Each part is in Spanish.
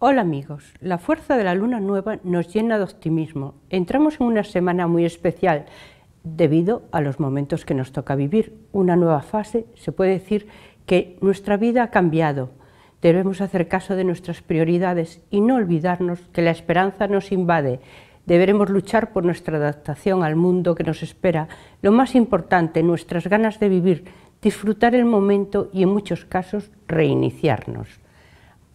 Hola amigos, la fuerza de la luna nueva nos llena de optimismo. Entramos en una semana muy especial debido a los momentos que nos toca vivir. Una nueva fase, se puede decir que nuestra vida ha cambiado. Debemos hacer caso de nuestras prioridades y no olvidarnos que la esperanza nos invade. Deberemos luchar por nuestra adaptación al mundo que nos espera. Lo más importante, nuestras ganas de vivir, disfrutar el momento y en muchos casos reiniciarnos.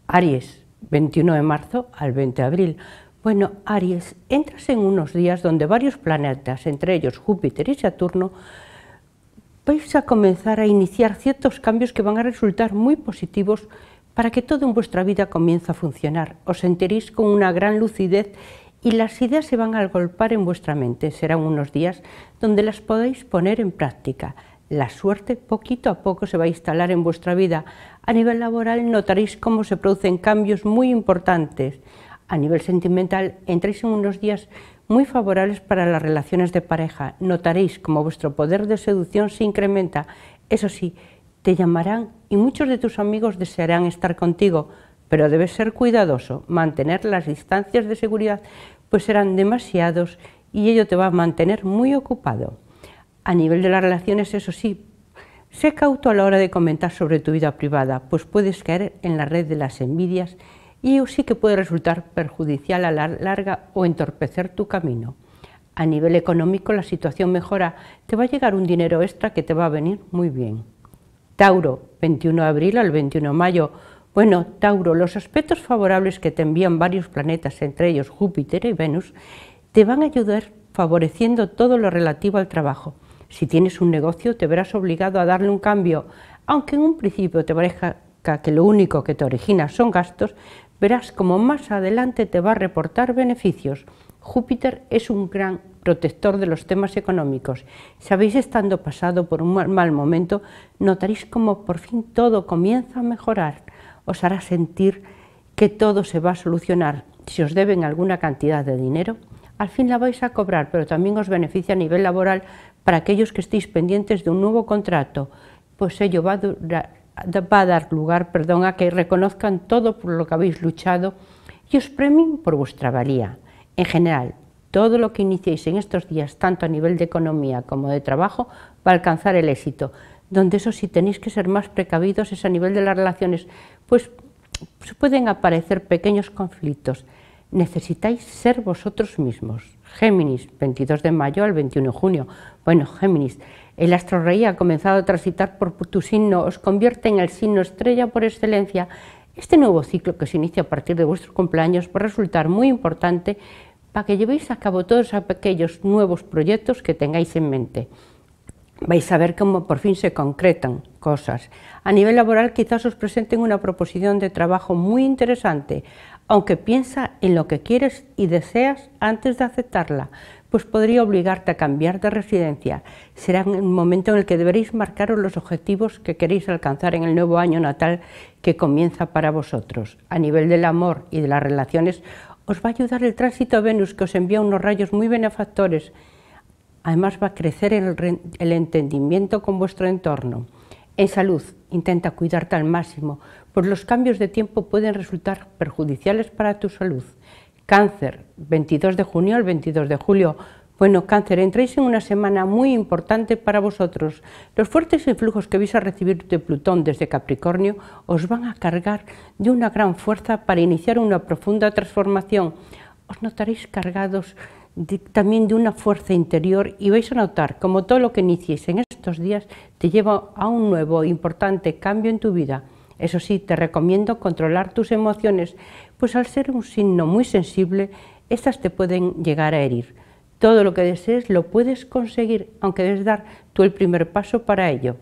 Aries, 21 de marzo al 20 de abril. Bueno, Aries, entras en unos días donde varios planetas, entre ellos Júpiter y Saturno, vais a comenzar a iniciar ciertos cambios que van a resultar muy positivos para que todo en vuestra vida comience a funcionar. Os sentiréis con una gran lucidez y las ideas se van a agolpar en vuestra mente. Serán unos días donde las podéis poner en práctica la suerte poquito a poco se va a instalar en vuestra vida. A nivel laboral notaréis cómo se producen cambios muy importantes. A nivel sentimental entréis en unos días muy favorables para las relaciones de pareja. Notaréis cómo vuestro poder de seducción se incrementa. Eso sí, te llamarán y muchos de tus amigos desearán estar contigo, pero debes ser cuidadoso, mantener las distancias de seguridad, pues serán demasiados y ello te va a mantener muy ocupado. A nivel de las relaciones, eso sí, sé cauto a la hora de comentar sobre tu vida privada, pues puedes caer en la red de las envidias y eso sí que puede resultar perjudicial a la larga o entorpecer tu camino. A nivel económico la situación mejora, te va a llegar un dinero extra que te va a venir muy bien. Tauro, 21 de abril al 21 de mayo. Bueno, Tauro, los aspectos favorables que te envían varios planetas, entre ellos Júpiter y Venus, te van a ayudar favoreciendo todo lo relativo al trabajo. Si tienes un negocio, te verás obligado a darle un cambio, aunque en un principio te parezca que lo único que te origina son gastos, verás como más adelante te va a reportar beneficios. Júpiter es un gran protector de los temas económicos. Si habéis estando pasado por un mal momento, notaréis como por fin todo comienza a mejorar. Os hará sentir que todo se va a solucionar. Si os deben alguna cantidad de dinero, al fin la vais a cobrar, pero también os beneficia a nivel laboral para aquellos que estéis pendientes de un nuevo contrato, pues ello va a, dar lugar perdón, a que reconozcan todo por lo que habéis luchado y os premien por vuestra valía. En general, todo lo que iniciéis en estos días, tanto a nivel de economía como de trabajo, va a alcanzar el éxito. Donde eso sí tenéis que ser más precavidos es a nivel de las relaciones, pues pueden aparecer pequeños conflictos necesitáis ser vosotros mismos. Géminis, 22 de mayo al 21 de junio. Bueno, Géminis, el astro rey ha comenzado a transitar por tu signo, os convierte en el signo estrella por excelencia. Este nuevo ciclo que se inicia a partir de vuestros cumpleaños va a resultar muy importante para que llevéis a cabo todos aquellos nuevos proyectos que tengáis en mente. Vais a ver cómo por fin se concretan cosas. A nivel laboral quizás os presenten una proposición de trabajo muy interesante aunque piensa en lo que quieres y deseas antes de aceptarla, pues podría obligarte a cambiar de residencia. Será un momento en el que deberéis marcaros los objetivos que queréis alcanzar en el nuevo año natal que comienza para vosotros. A nivel del amor y de las relaciones, os va a ayudar el tránsito Venus, que os envía unos rayos muy benefactores. Además, va a crecer el, el entendimiento con vuestro entorno. En salud, intenta cuidarte al máximo, pues los cambios de tiempo pueden resultar perjudiciales para tu salud. Cáncer, 22 de junio al 22 de julio. Bueno, cáncer, entráis en una semana muy importante para vosotros. Los fuertes influjos que vais a recibir de Plutón desde Capricornio os van a cargar de una gran fuerza para iniciar una profunda transformación. Os notaréis cargados también de una fuerza interior y vais a notar como todo lo que iniciéis en estos días te lleva a un nuevo importante cambio en tu vida. Eso sí, te recomiendo controlar tus emociones, pues al ser un signo muy sensible, éstas te pueden llegar a herir. Todo lo que desees lo puedes conseguir, aunque debes dar tú el primer paso para ello.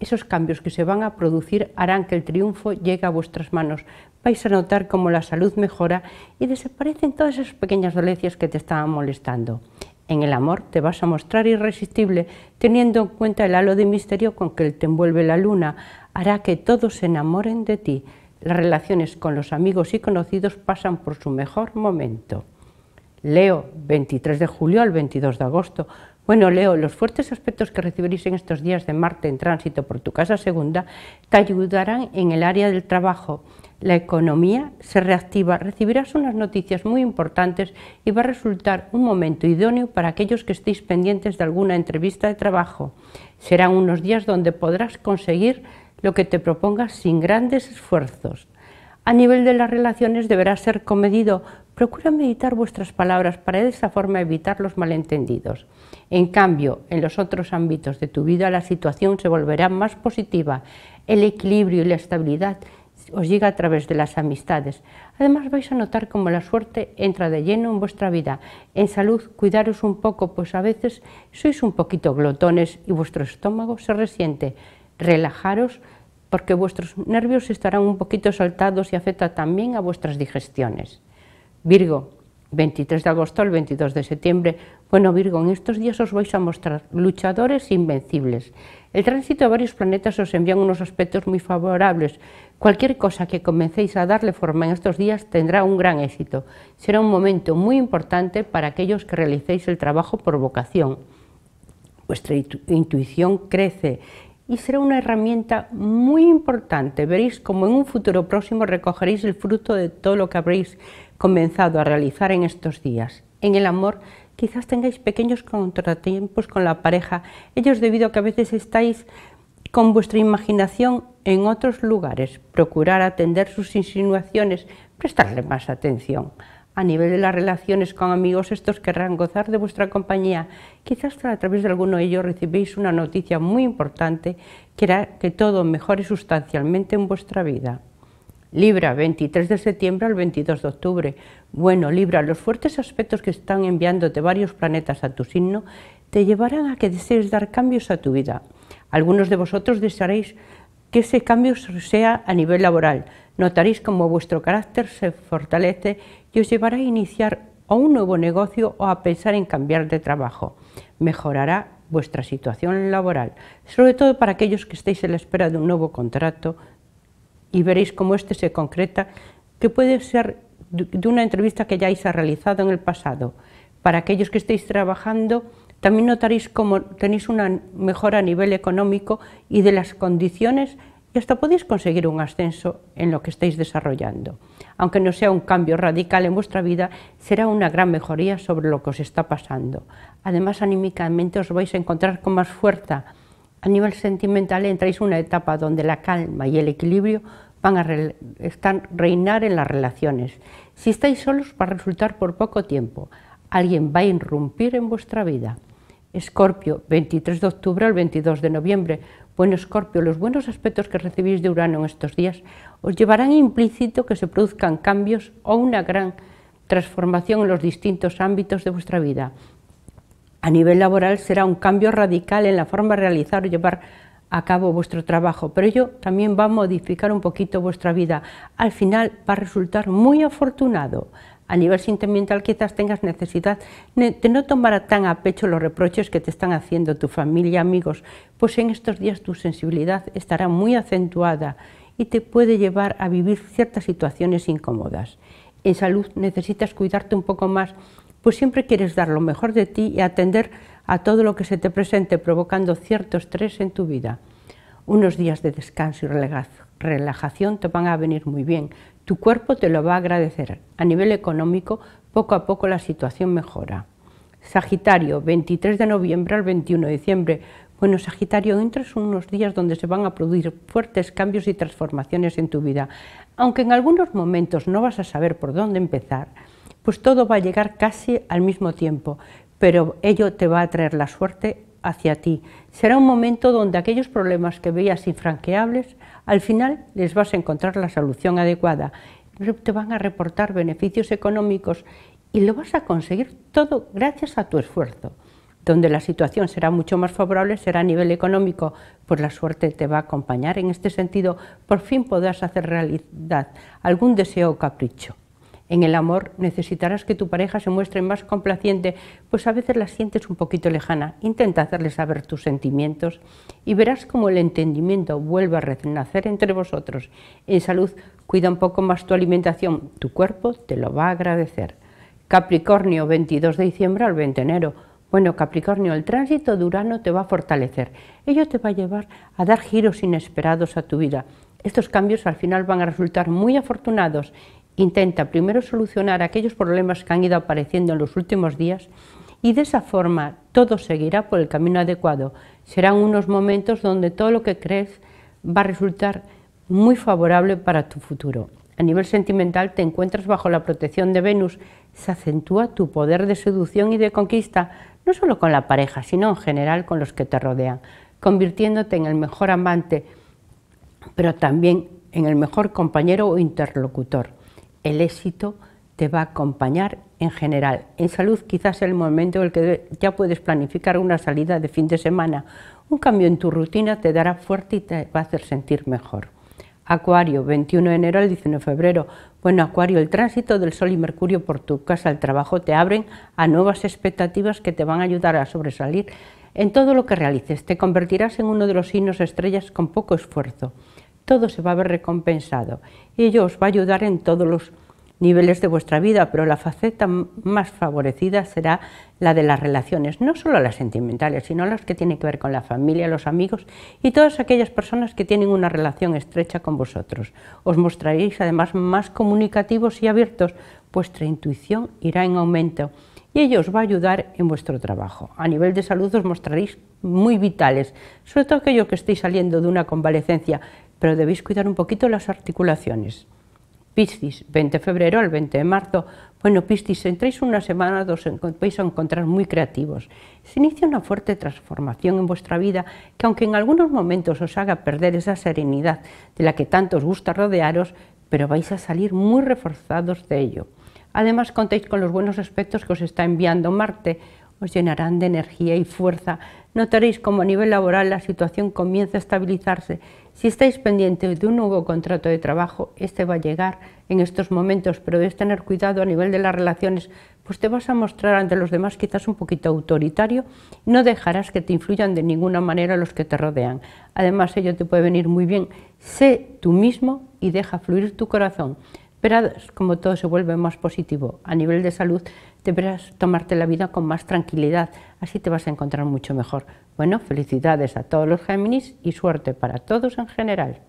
Esos cambios que se van a producir harán que el triunfo llegue a vuestras manos. Vais a notar cómo la salud mejora y desaparecen todas esas pequeñas dolencias que te estaban molestando. En el amor te vas a mostrar irresistible, teniendo en cuenta el halo de misterio con que te envuelve la luna, hará que todos se enamoren de ti. Las relaciones con los amigos y conocidos pasan por su mejor momento. Leo, 23 de julio al 22 de agosto. Bueno, Leo, los fuertes aspectos que recibiréis en estos días de Marte en tránsito por tu casa segunda te ayudarán en el área del trabajo. La economía se reactiva, recibirás unas noticias muy importantes y va a resultar un momento idóneo para aquellos que estéis pendientes de alguna entrevista de trabajo. Serán unos días donde podrás conseguir lo que te propongas sin grandes esfuerzos. A nivel de las relaciones deberá ser comedido. Procura meditar vuestras palabras para de esta forma evitar los malentendidos. En cambio, en los otros ámbitos de tu vida la situación se volverá más positiva. El equilibrio y la estabilidad os llega a través de las amistades. Además vais a notar como la suerte entra de lleno en vuestra vida. En salud, cuidaros un poco, pues a veces sois un poquito glotones y vuestro estómago se resiente relajaros porque vuestros nervios estarán un poquito saltados y afecta también a vuestras digestiones. Virgo, 23 de agosto al 22 de septiembre. Bueno, Virgo, en estos días os vais a mostrar luchadores invencibles. El tránsito a varios planetas os envía unos aspectos muy favorables. Cualquier cosa que comencéis a darle forma en estos días tendrá un gran éxito. Será un momento muy importante para aquellos que realicéis el trabajo por vocación. Vuestra intuición crece y será una herramienta muy importante. Veréis como en un futuro próximo recogeréis el fruto de todo lo que habréis comenzado a realizar en estos días. En el amor quizás tengáis pequeños contratiempos con la pareja, ellos debido a que a veces estáis con vuestra imaginación en otros lugares. Procurar atender sus insinuaciones, prestarle más atención. A nivel de las relaciones con amigos, estos querrán gozar de vuestra compañía. Quizás a través de alguno de ellos recibéis una noticia muy importante que hará que todo mejore sustancialmente en vuestra vida. Libra, 23 de septiembre al 22 de octubre. Bueno, Libra, los fuertes aspectos que están enviándote varios planetas a tu signo te llevarán a que desees dar cambios a tu vida. Algunos de vosotros desearéis que ese cambio sea a nivel laboral. Notaréis como vuestro carácter se fortalece y os llevará a iniciar o un nuevo negocio o a pensar en cambiar de trabajo. Mejorará vuestra situación laboral, sobre todo para aquellos que estéis en la espera de un nuevo contrato y veréis cómo este se concreta, que puede ser de una entrevista que ya hayáis realizado en el pasado. Para aquellos que estéis trabajando, también notaréis cómo tenéis una mejora a nivel económico y de las condiciones y hasta podéis conseguir un ascenso en lo que estáis desarrollando. Aunque no sea un cambio radical en vuestra vida, será una gran mejoría sobre lo que os está pasando. Además, anímicamente os vais a encontrar con más fuerza. A nivel sentimental entráis en una etapa donde la calma y el equilibrio van a reinar en las relaciones. Si estáis solos para resultar por poco tiempo. Alguien va a irrumpir en vuestra vida. Escorpio, 23 de octubre al 22 de noviembre. Bueno, Escorpio, los buenos aspectos que recibís de Urano en estos días os llevarán implícito que se produzcan cambios o una gran transformación en los distintos ámbitos de vuestra vida. A nivel laboral será un cambio radical en la forma de realizar o llevar a cabo vuestro trabajo, pero ello también va a modificar un poquito vuestra vida. Al final va a resultar muy afortunado a nivel sentimental quizás tengas necesidad de no tomar tan a pecho los reproches que te están haciendo tu familia, amigos, pues en estos días tu sensibilidad estará muy acentuada y te puede llevar a vivir ciertas situaciones incómodas. En salud necesitas cuidarte un poco más, pues siempre quieres dar lo mejor de ti y atender a todo lo que se te presente, provocando cierto estrés en tu vida. Unos días de descanso y relajación te van a venir muy bien. Tu cuerpo te lo va a agradecer. A nivel económico, poco a poco la situación mejora. Sagitario, 23 de noviembre al 21 de diciembre. Bueno, Sagitario, entras unos días donde se van a producir fuertes cambios y transformaciones en tu vida. Aunque en algunos momentos no vas a saber por dónde empezar, pues todo va a llegar casi al mismo tiempo, pero ello te va a traer la suerte hacia ti. Será un momento donde aquellos problemas que veías infranqueables, al final les vas a encontrar la solución adecuada. Te van a reportar beneficios económicos y lo vas a conseguir todo gracias a tu esfuerzo. Donde la situación será mucho más favorable será a nivel económico, pues la suerte te va a acompañar. En este sentido, por fin podrás hacer realidad algún deseo o capricho. En el amor necesitarás que tu pareja se muestre más complaciente, pues a veces la sientes un poquito lejana. Intenta hacerle saber tus sentimientos y verás cómo el entendimiento vuelve a renacer entre vosotros. En salud, cuida un poco más tu alimentación, tu cuerpo te lo va a agradecer. Capricornio, 22 de diciembre al 20 de enero. Bueno, Capricornio, el tránsito de Urano te va a fortalecer. Ello te va a llevar a dar giros inesperados a tu vida. Estos cambios al final van a resultar muy afortunados intenta primero solucionar aquellos problemas que han ido apareciendo en los últimos días y de esa forma todo seguirá por el camino adecuado. Serán unos momentos donde todo lo que crees va a resultar muy favorable para tu futuro. A nivel sentimental te encuentras bajo la protección de Venus, se acentúa tu poder de seducción y de conquista, no solo con la pareja, sino en general con los que te rodean, convirtiéndote en el mejor amante, pero también en el mejor compañero o interlocutor el éxito te va a acompañar en general. En salud quizás es el momento en el que ya puedes planificar una salida de fin de semana. Un cambio en tu rutina te dará fuerte y te va a hacer sentir mejor. Acuario, 21 de enero al 19 de febrero. Bueno, Acuario, el tránsito del Sol y Mercurio por tu casa al trabajo te abren a nuevas expectativas que te van a ayudar a sobresalir en todo lo que realices. Te convertirás en uno de los signos estrellas con poco esfuerzo todo se va a ver recompensado y ello os va a ayudar en todos los niveles de vuestra vida, pero la faceta más favorecida será la de las relaciones, no solo las sentimentales, sino las que tienen que ver con la familia, los amigos y todas aquellas personas que tienen una relación estrecha con vosotros. Os mostraréis además más comunicativos y abiertos, vuestra intuición irá en aumento y ello os va a ayudar en vuestro trabajo. A nivel de salud os mostraréis muy vitales, sobre todo aquellos que estéis saliendo de una convalecencia, pero debéis cuidar un poquito las articulaciones. Piscis, 20 de febrero al 20 de marzo. Bueno, Piscis, entréis una semana, dos, vais a encontrar muy creativos. Se inicia una fuerte transformación en vuestra vida que, aunque en algunos momentos os haga perder esa serenidad de la que tanto os gusta rodearos, pero vais a salir muy reforzados de ello. Además, contéis con los buenos aspectos que os está enviando Marte, os llenarán de energía y fuerza. Notaréis cómo a nivel laboral la situación comienza a estabilizarse. Si estáis pendientes de un nuevo contrato de trabajo, este va a llegar en estos momentos, pero debes tener cuidado a nivel de las relaciones, pues te vas a mostrar ante los demás quizás un poquito autoritario, no dejarás que te influyan de ninguna manera los que te rodean. Además, ello te puede venir muy bien. Sé tú mismo y deja fluir tu corazón. Pero como todo se vuelve más positivo a nivel de salud, deberás tomarte la vida con más tranquilidad, así te vas a encontrar mucho mejor. Bueno, felicidades a todos los Géminis y suerte para todos en general.